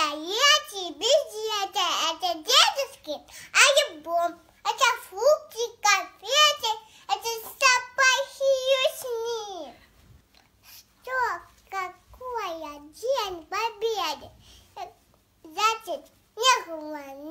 Это эти, без это, это дедушки, а альбом, это фрукты, конфеты, это запахи сны. Что, какое день победы? Э, значит, не гуманно.